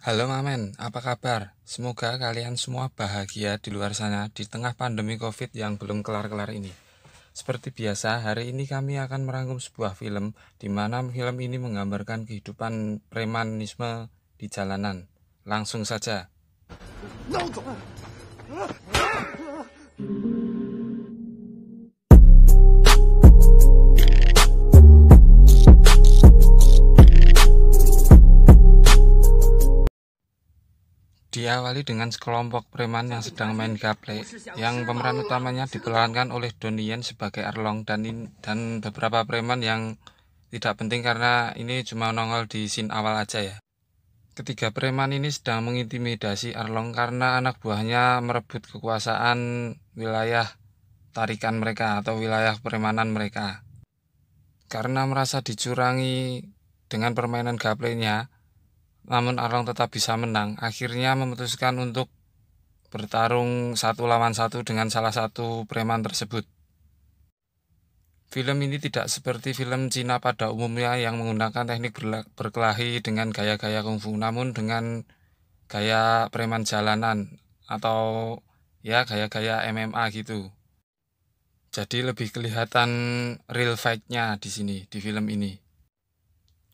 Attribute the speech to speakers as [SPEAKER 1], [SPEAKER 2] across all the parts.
[SPEAKER 1] Halo Mamen, apa kabar? Semoga kalian semua bahagia di luar sana di tengah pandemi Covid yang belum kelar-kelar ini. Seperti biasa, hari ini kami akan merangkum sebuah film di mana film ini menggambarkan kehidupan premanisme di jalanan. Langsung saja. No, Diawali dengan sekelompok preman yang sedang main gaple, yang pemeran utamanya diperankan oleh Donnie Yen sebagai Arlong dan dan beberapa preman yang tidak penting karena ini cuma nongol di scene awal aja ya. Ketiga preman ini sedang mengintimidasi Arlong karena anak buahnya merebut kekuasaan wilayah tarikan mereka atau wilayah permainan mereka. Karena merasa dicurangi dengan permainan gaplenya, namun Arlong tetap bisa menang. Akhirnya memutuskan untuk bertarung satu lawan satu dengan salah satu preman tersebut. Film ini tidak seperti film Cina pada umumnya yang menggunakan teknik berkelahi dengan gaya-gaya kungfu, namun dengan gaya preman jalanan atau ya gaya-gaya MMA gitu. Jadi lebih kelihatan real fight-nya di sini di film ini.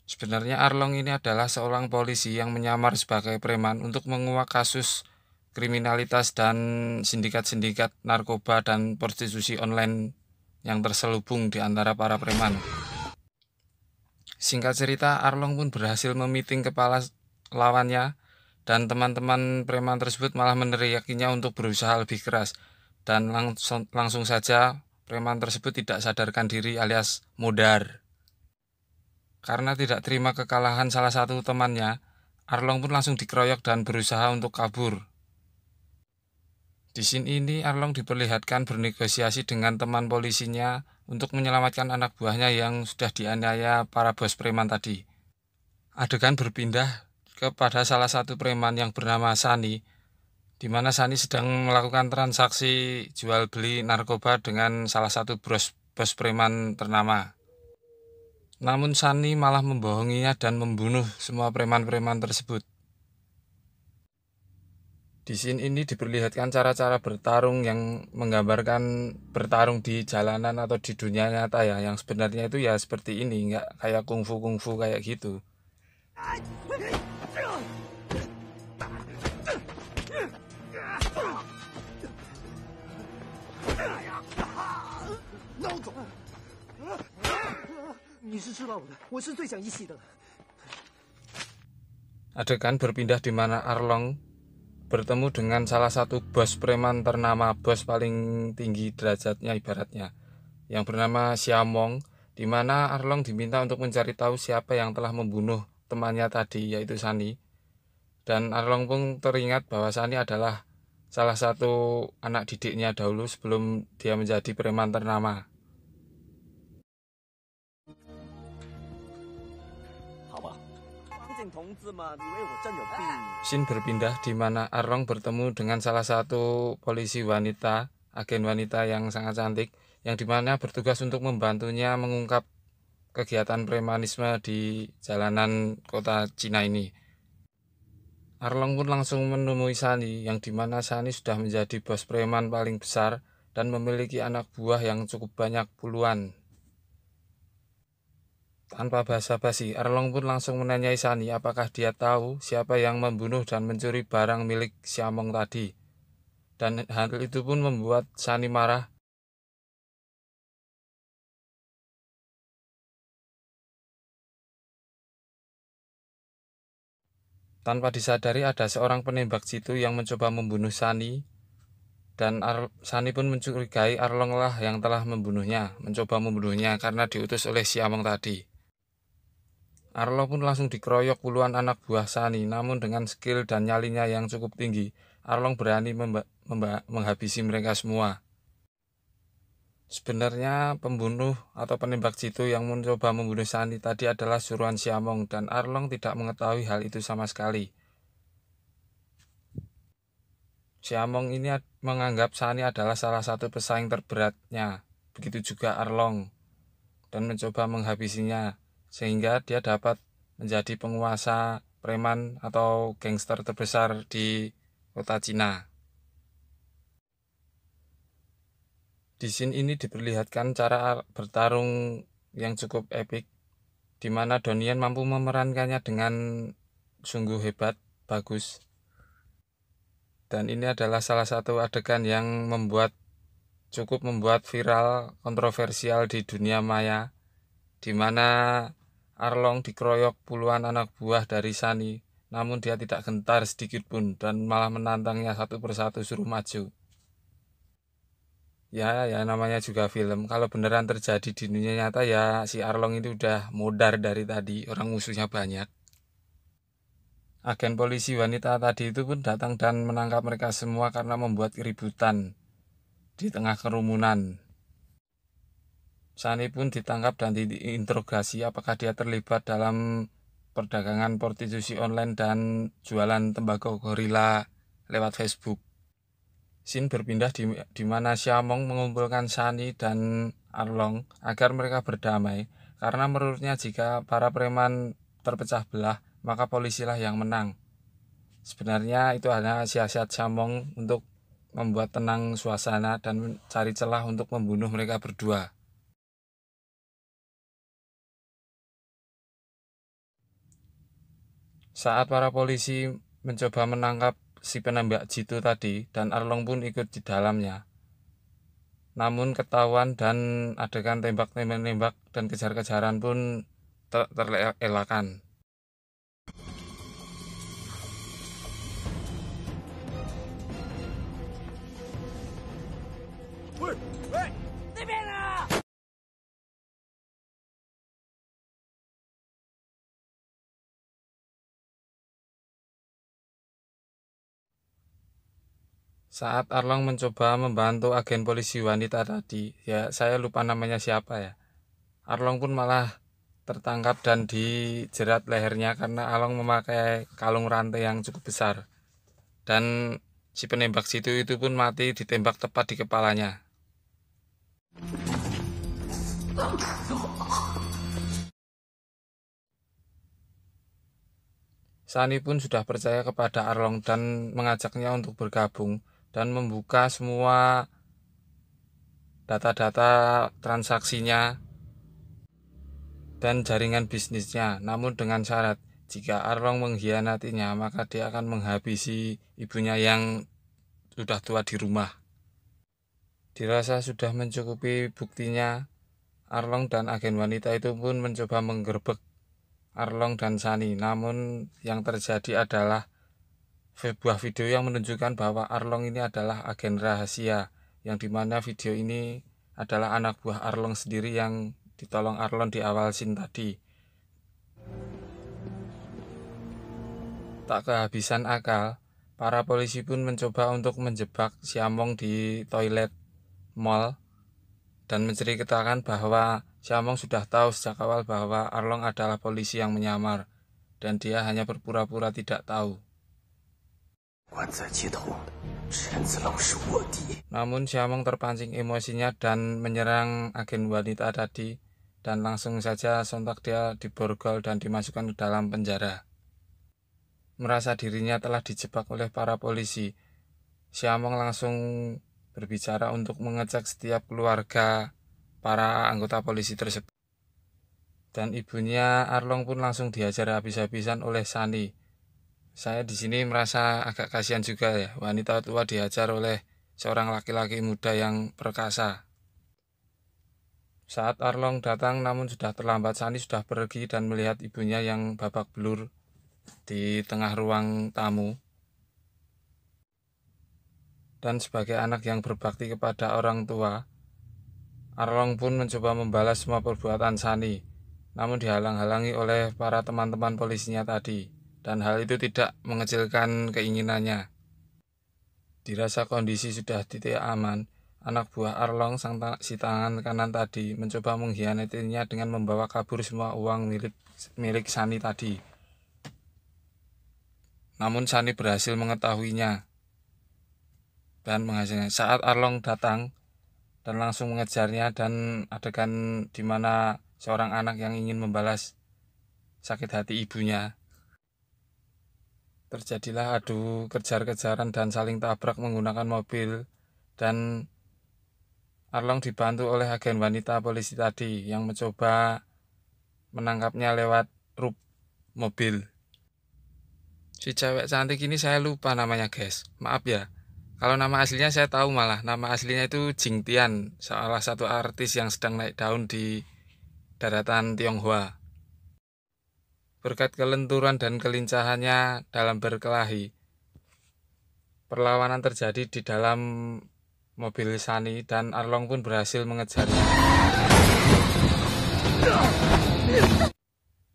[SPEAKER 1] Sebenarnya Arlong ini adalah seorang polisi yang menyamar sebagai preman untuk menguak kasus kriminalitas dan sindikat-sindikat narkoba dan prostitusi online yang terselubung di antara para preman. Singkat cerita, Arlong pun berhasil memiting kepala lawannya dan teman-teman preman tersebut malah meneriakinya untuk berusaha lebih keras dan langsung, langsung saja preman tersebut tidak sadarkan diri alias mudar. Karena tidak terima kekalahan salah satu temannya, Arlong pun langsung dikeroyok dan berusaha untuk kabur. Di sini ini Arlong diperlihatkan bernegosiasi dengan teman polisinya untuk menyelamatkan anak buahnya yang sudah dianiaya para bos preman tadi. Adegan berpindah kepada salah satu preman yang bernama Sani, di mana Sani sedang melakukan transaksi jual beli narkoba dengan salah satu bos, bos preman ternama. Namun Sani malah membohonginya dan membunuh semua preman-preman tersebut. Di sini ini diperlihatkan cara-cara bertarung yang menggambarkan bertarung di jalanan atau di dunia nyata ya, yang sebenarnya itu ya seperti ini, nggak kayak kungfu-kungfu kayak gitu. Adegan berpindah di mana Arlong bertemu dengan salah satu bos preman ternama bos paling tinggi derajatnya ibaratnya yang bernama Siamong di mana Arlong diminta untuk mencari tahu siapa yang telah membunuh temannya tadi yaitu Sani dan Arlong pun teringat bahwa Sani adalah salah satu anak didiknya dahulu sebelum dia menjadi preman ternama Sin berpindah di mana Arong bertemu dengan salah satu polisi wanita, agen wanita yang sangat cantik, yang dimana bertugas untuk membantunya mengungkap kegiatan premanisme di jalanan kota Cina ini. Arlong pun langsung menemui Sani, yang dimana Sani sudah menjadi bos preman paling besar dan memiliki anak buah yang cukup banyak puluhan. Tanpa basa-basi, Arlong pun langsung menanyai Sani apakah dia tahu siapa yang membunuh dan mencuri barang milik Siamong tadi. Dan hal itu pun membuat Sani marah. Tanpa disadari ada seorang penembak situ yang mencoba membunuh Sani dan Ar Sani pun mencurigai Arlong lah yang telah membunuhnya, mencoba membunuhnya karena diutus oleh Siamong tadi. Arlo pun langsung dikeroyok puluhan anak buah Sani, namun dengan skill dan nyalinya yang cukup tinggi, Arlong berani menghabisi mereka semua. Sebenarnya pembunuh atau penembak jitu yang mencoba membunuh Sani tadi adalah suruhan Siamong dan Arlong tidak mengetahui hal itu sama sekali. Siamong ini menganggap Sani adalah salah satu pesaing terberatnya, begitu juga Arlong, dan mencoba menghabisinya sehingga dia dapat menjadi penguasa preman atau gangster terbesar di kota Cina. Di scene ini diperlihatkan cara bertarung yang cukup epik, di mana Donian mampu memerankannya dengan sungguh hebat, bagus. Dan ini adalah salah satu adegan yang membuat cukup membuat viral kontroversial di dunia maya di mana Arlong dikeroyok puluhan anak buah dari Sani, namun dia tidak gentar sedikit pun dan malah menantangnya satu persatu suruh maju. Ya, ya namanya juga film. Kalau beneran terjadi di dunia nyata ya si Arlong itu udah modar dari tadi, orang musuhnya banyak. Agen polisi wanita tadi itu pun datang dan menangkap mereka semua karena membuat keributan di tengah kerumunan. Sani pun ditangkap dan diinterogasi apakah dia terlibat dalam perdagangan prostitusi online dan jualan tembakau gorila lewat Facebook. Sin berpindah di, di mana Xiaomong mengumpulkan Sani dan Arlong agar mereka berdamai karena menurutnya jika para preman terpecah belah maka polisilah yang menang. Sebenarnya itu hanya siasat Xiaomong untuk membuat tenang suasana dan cari celah untuk membunuh mereka berdua. Saat para polisi mencoba menangkap si penembak jitu tadi dan Arlong pun ikut di dalamnya. Namun ketahuan dan adegan tembak-tembak dan kejar-kejaran pun ter terelakkan. saat Arlong mencoba membantu agen polisi wanita tadi, ya saya lupa namanya siapa ya. Arlong pun malah tertangkap dan dijerat lehernya karena Arlong memakai kalung rantai yang cukup besar. Dan si penembak situ itu pun mati ditembak tepat di kepalanya. Sani pun sudah percaya kepada Arlong dan mengajaknya untuk bergabung dan membuka semua data-data transaksinya dan jaringan bisnisnya. Namun dengan syarat jika Arlong mengkhianatinya, maka dia akan menghabisi ibunya yang sudah tua di rumah. Dirasa sudah mencukupi buktinya, Arlong dan agen wanita itu pun mencoba menggerbek Arlong dan Sani. Namun yang terjadi adalah sebuah video yang menunjukkan bahwa Arlong ini adalah agen rahasia yang dimana video ini adalah anak buah Arlong sendiri yang ditolong Arlong di awal scene tadi tak kehabisan akal para polisi pun mencoba untuk menjebak Siamong di toilet mall dan menceritakan bahwa Siamong sudah tahu sejak awal bahwa Arlong adalah polisi yang menyamar dan dia hanya berpura-pura tidak tahu namun Xiaomeng terpancing emosinya dan menyerang agen wanita tadi dan langsung saja sontak dia diborgol dan dimasukkan ke dalam penjara. Merasa dirinya telah dijebak oleh para polisi, Xiaomeng langsung berbicara untuk mengecek setiap keluarga para anggota polisi tersebut. Dan ibunya Arlong pun langsung diajar habis-habisan oleh Sani saya di sini merasa agak kasihan juga ya, wanita tua dihajar oleh seorang laki-laki muda yang perkasa. Saat Arlong datang namun sudah terlambat, Sani sudah pergi dan melihat ibunya yang babak belur di tengah ruang tamu. Dan sebagai anak yang berbakti kepada orang tua, Arlong pun mencoba membalas semua perbuatan Sani, namun dihalang-halangi oleh para teman-teman polisinya tadi dan hal itu tidak mengecilkan keinginannya. Dirasa kondisi sudah titik aman, anak buah Arlong sang ta si tangan kanan tadi mencoba mengkhianatinya dengan membawa kabur semua uang milik milik Sani tadi. Namun Sani berhasil mengetahuinya dan menghasilnya. Saat Arlong datang dan langsung mengejarnya dan adegan di mana seorang anak yang ingin membalas sakit hati ibunya Terjadilah adu kejar-kejaran dan saling tabrak menggunakan mobil dan Arlong dibantu oleh agen wanita polisi tadi yang mencoba menangkapnya lewat rup mobil. Si cewek cantik ini saya lupa namanya guys, maaf ya. Kalau nama aslinya saya tahu malah, nama aslinya itu Jing Tian, salah satu artis yang sedang naik daun di daratan Tionghoa berkat kelenturan dan kelincahannya dalam berkelahi. Perlawanan terjadi di dalam mobil Sani dan Arlong pun berhasil mengejar.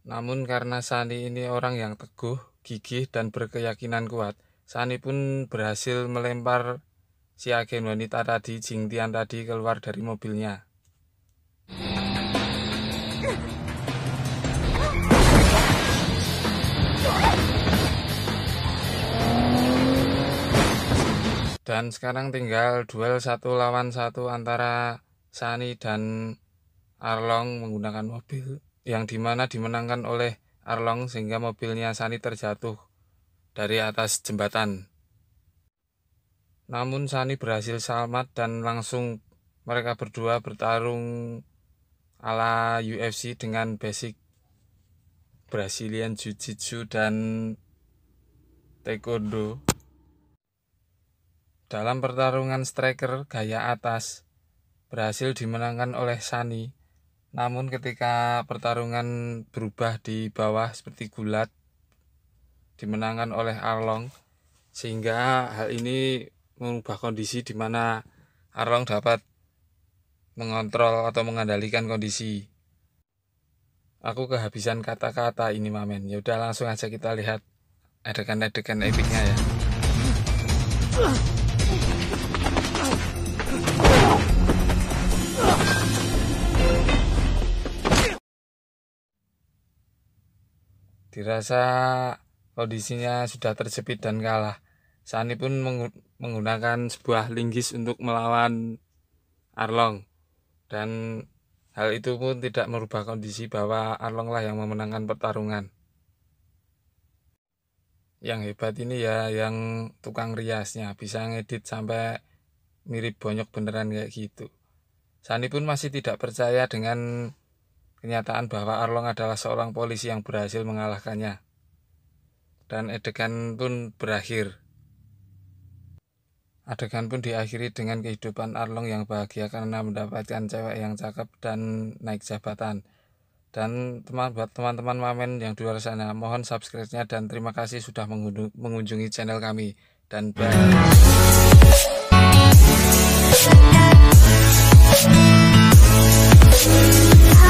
[SPEAKER 1] Namun karena Sani ini orang yang teguh, gigih, dan berkeyakinan kuat, Sani pun berhasil melempar si agen wanita tadi, Tian tadi keluar dari mobilnya. dan sekarang tinggal duel satu lawan satu antara Sani dan Arlong menggunakan mobil yang dimana dimenangkan oleh Arlong sehingga mobilnya Sani terjatuh dari atas jembatan. Namun Sani berhasil selamat dan langsung mereka berdua bertarung ala UFC dengan basic Brazilian Jiu-Jitsu dan Taekwondo. Dalam pertarungan striker gaya atas berhasil dimenangkan oleh Sani. Namun ketika pertarungan berubah di bawah seperti gulat dimenangkan oleh Arlong sehingga hal ini mengubah kondisi di mana Arlong dapat mengontrol atau mengendalikan kondisi. Aku kehabisan kata-kata ini mamen. Ya udah langsung aja kita lihat adegan-adegan epiknya ya. Dirasa kondisinya sudah terjepit dan kalah. Sani pun menggunakan sebuah linggis untuk melawan Arlong. Dan hal itu pun tidak merubah kondisi bahwa Arlonglah yang memenangkan pertarungan. Yang hebat ini ya yang tukang riasnya bisa ngedit sampai mirip bonyok beneran kayak gitu. Sani pun masih tidak percaya dengan Kenyataan bahwa Arlong adalah seorang polisi yang berhasil mengalahkannya. Dan adegan pun berakhir. Adegan pun diakhiri dengan kehidupan Arlong yang bahagia karena mendapatkan cewek yang cakep dan naik jabatan. Dan teman buat teman-teman mamen yang di luar sana, mohon subscribe-nya dan terima kasih sudah mengunjungi channel kami. Dan bye.